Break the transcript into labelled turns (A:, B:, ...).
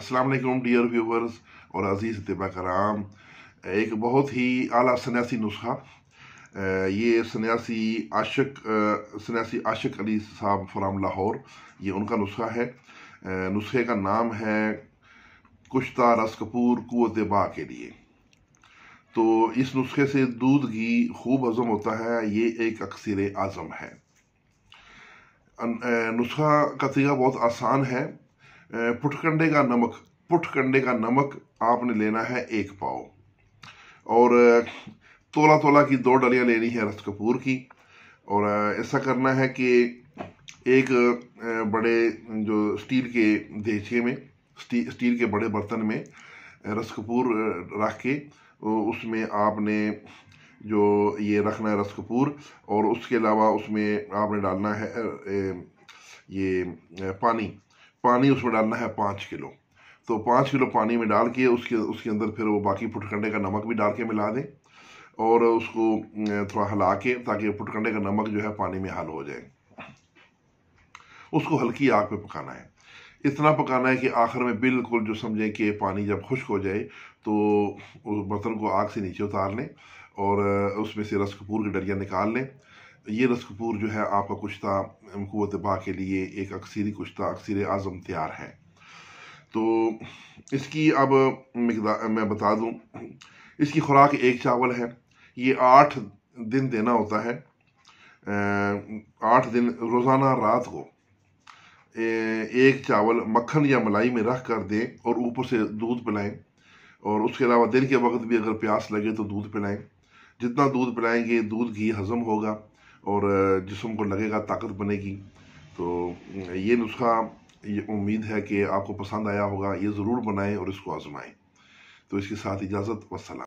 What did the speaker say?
A: Aslam dear viewers और अज़ीज़ तबा कराम एक बहुत ही आला सन्यासी नुस्खा ये सन्यासी आशिक सन्यासी आशिक अली साहब फ्राम लाहौर ये उनका नुस्खा है नुस्खे का नाम है कुश्ता रस कपूर कुत बा के लिए तो इस नुस्खे से दूध घी खूब हज़म होता है ये एक अक्सर आज़म है नुस्खा का तरीका बहुत आसान है पुटकंडे का नमक पुटकंडे का नमक आपने लेना है एक पाव और तोला तोला की दो डलियाँ लेनी है रस कपूर की और ऐसा करना है कि एक बड़े जो स्टील के देचे में स्टी, स्टील के बड़े बर्तन में रस कपूर रख के उसमें आपने जो ये रखना है रस कपूर और उसके अलावा उसमें आपने डालना है ये पानी पानी उसमें डालना है पाँच किलो तो पाँच किलो पानी में डाल के उसके उसके अंदर फिर वो बाकी फुटकंडे का नमक भी डाल के मिला दें और उसको थोड़ा हिला के ताकि फुटकंडे का नमक जो है पानी में हल हो जाए उसको हल्की आग पे पकाना है इतना पकाना है कि आखिर में बिल्कुल जो समझें कि पानी जब खुश्क हो जाए तो उस बर्तन को आग से नीचे उतार लें और उसमें से रस कपूर की डलिया निकाल लें ये रस कपूर जो है आपका कुश्ता कुत बा के लिए एक अक्सरी कुश्ता अक्सर आज़म तैयार है तो इसकी अब मैं बता दूं इसकी खुराक एक चावल है ये आठ दिन देना होता है आठ दिन रोज़ाना रात को एक चावल मक्खन या मलाई में रख कर दें और ऊपर से दूध पिलाएं और उसके अलावा दिन के वक्त भी अगर प्यास लगे तो दूध पिलाएं जितना दूध पिलाएंगे दूध घी हज़म होगा और जिसम को लगेगा ताकत बनेगी तो ये नुस्खा ये उम्मीद है कि आपको पसंद आया होगा ये ज़रूर बनाएं और इसको आजमाएं तो इसके साथ इजाज़त वसलम